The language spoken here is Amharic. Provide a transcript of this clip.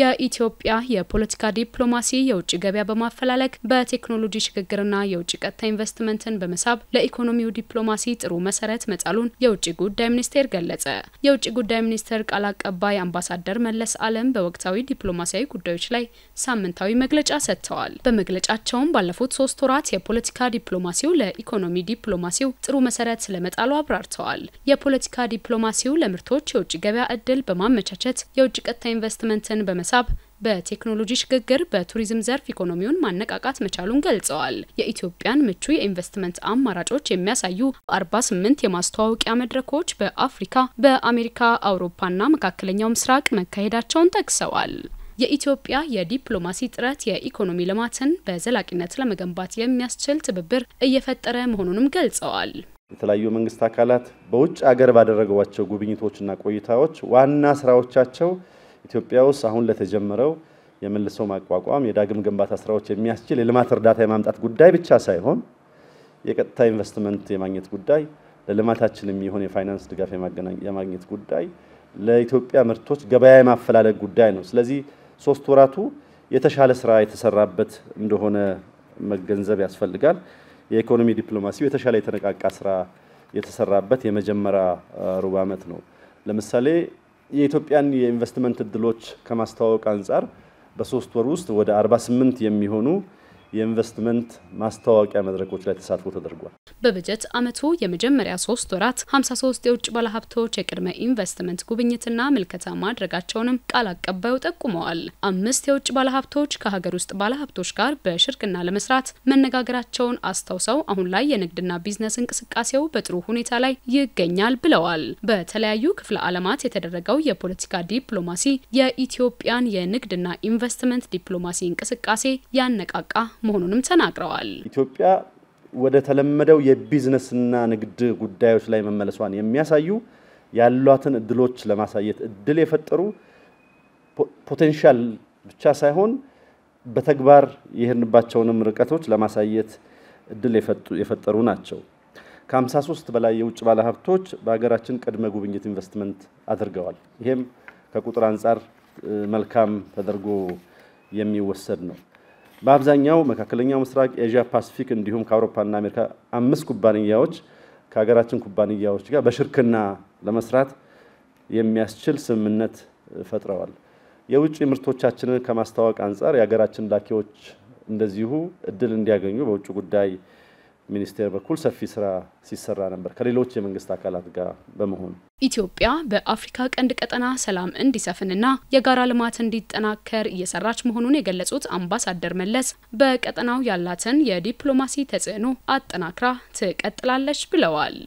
የኢትዮጵያ የፖለቲካ ዲፕሎማሲ የውጭ ገበያ በማፈላለግ በቴክኖሎጂ ሽግግርና የውጭ ቀጥታ ኢንቨስትመንትን በመሳብ ለኢኮኖሚው ዲፕሎማሲ ጥሩ መሰረት መጣሉን የውጭ ጉዳይ ሚኒስቴር ገለጸ። የውጭ ጉዳይ ሚኒስቴር ቃል አቀባይ አምባሳደር መለስ አለም በወቅታዊ ዲፕሎማሲያዊ ጉዳዮች ላይ ሳምንታዊ መግለጫ ሰጥተዋል። በመግለጫቸውም ባለፉት ሶስት ወራት የፖለቲካ ዲፕሎማሲው ለኢኮኖሚ ዲፕሎማሲው ጥሩ መሰረት ስለመጣሉ አብራርተዋል። የፖለቲካ ዲፕሎማሲው ለምርቶች የውጭ ገበያ እድል በማመቻቸት የውጭ ቀጥታ ኢንቨስትመንትን በመ በመሳብ በቴክኖሎጂ ሽግግር በቱሪዝም ዘርፍ ኢኮኖሚውን ማነቃቃት መቻሉን ገልጸዋል። የኢትዮጵያን ምቹ የኢንቨስትመንት አማራጮች የሚያሳዩ 48 የማስተዋወቂያ መድረኮች በአፍሪካ፣ በአሜሪካ፣ አውሮፓና መካከለኛው ምስራቅ መካሄዳቸውን ጠቅሰዋል። የኢትዮጵያ የዲፕሎማሲ ጥረት የኢኮኖሚ ልማትን በዘላቂነት ለመገንባት የሚያስችል ትብብር እየፈጠረ መሆኑንም ገልጸዋል። የተለያዩ መንግስት አካላት በውጭ አገር ባደረጓቸው ጉብኝቶችና ቆይታዎች ዋና ስራዎቻቸው ኢትዮጵያ ውስጥ አሁን ለተጀመረው የመልሶ ማቋቋም የዳግም ግንባታ ስራዎች የሚያስችል የልማት እርዳታ የማምጣት ጉዳይ ብቻ ሳይሆን የቀጥታ ኢንቨስትመንት የማግኘት ጉዳይ፣ ለልማታችን የሚሆን የፋይናንስ ድጋፍ የማግኘት ጉዳይ፣ ለኢትዮጵያ ምርቶች ገበያ የማፈላለግ ጉዳይ ነው። ስለዚህ ሶስት ወራቱ የተሻለ ስራ የተሰራበት እንደሆነ መገንዘብ ያስፈልጋል። የኢኮኖሚ ዲፕሎማሲው የተሻለ የተነቃቃ ስራ የተሰራበት የመጀመሪያ ሩብ ዓመት ነው። ለምሳሌ የኢትዮጵያን የኢንቨስትመንት እድሎች ከማስተዋወቅ አንጻር በሶስት ወር ውስጥ ወደ 48 የሚሆኑ የኢንቨስትመንት ማስታወቂያ መድረኮች ላይ ተሳትፎ ተደርጓል። በበጀት አመቱ የመጀመሪያ ሶስት ወራት 53 የውጭ ባለሀብቶች የቅድመ ኢንቨስትመንት ጉብኝትና ምልከታ ማድረጋቸውንም ቃል አቀባዩ ጠቁመዋል። አምስት የውጭ ባለሀብቶች ከሀገር ውስጥ ባለሀብቶች ጋር በሽርክና ለመስራት መነጋገራቸውን አስታውሰው አሁን ላይ የንግድና ቢዝነስ እንቅስቃሴው በጥሩ ሁኔታ ላይ ይገኛል ብለዋል። በተለያዩ ክፍለ ዓለማት የተደረገው የፖለቲካ ዲፕሎማሲ የኢትዮጵያን የንግድና ኢንቨስትመንት ዲፕሎማሲ እንቅስቃሴ ያነቃቃ መሆኑንም ተናግረዋል። ኢትዮጵያ ወደ ተለመደው የቢዝነስና ንግድ ጉዳዮች ላይ መመለሷን የሚያሳዩ ያሏትን እድሎች ለማሳየት እድል የፈጠሩ ፖቴንሻል ብቻ ሳይሆን በተግባር የሄድንባቸውንም ርቀቶች ለማሳየት እድል የፈጠሩ ናቸው። ከ53 በላይ የውጭ ባለሀብቶች በሀገራችን ቅድመ ጉብኝት ኢንቨስትመንት አድርገዋል። ይሄም ከቁጥር አንጻር መልካም ተደርጎ የሚወሰድ ነው። በአብዛኛው መካከለኛው ምስራቅ፣ ኤዥያ ፓሲፊክ እንዲሁም ከአውሮፓና አሜሪካ አምስት ኩባንያዎች ከሀገራችን ኩባንያዎች ጋር በሽርክና ለመስራት የሚያስችል ስምምነት ፈጥረዋል። የውጭ ምርቶቻችንን ከማስተዋወቅ አንጻር የሀገራችን ላኪዎች እንደዚሁ እድል እንዲያገኙ በውጭ ጉዳይ ሚኒስቴር በኩል ሰፊ ስራ ሲሰራ ነበር ከሌሎች የመንግስት አካላት ጋር በመሆን። ኢትዮጵያ በአፍሪካ ቀንድ ቀጠና ሰላም እንዲሰፍንና የጋራ ልማት እንዲጠናከር እየሰራች መሆኑን የገለጹት አምባሳደር መለስ በቀጠናው ያላትን የዲፕሎማሲ ተጽዕኖ አጠናክራ ትቀጥላለች ብለዋል።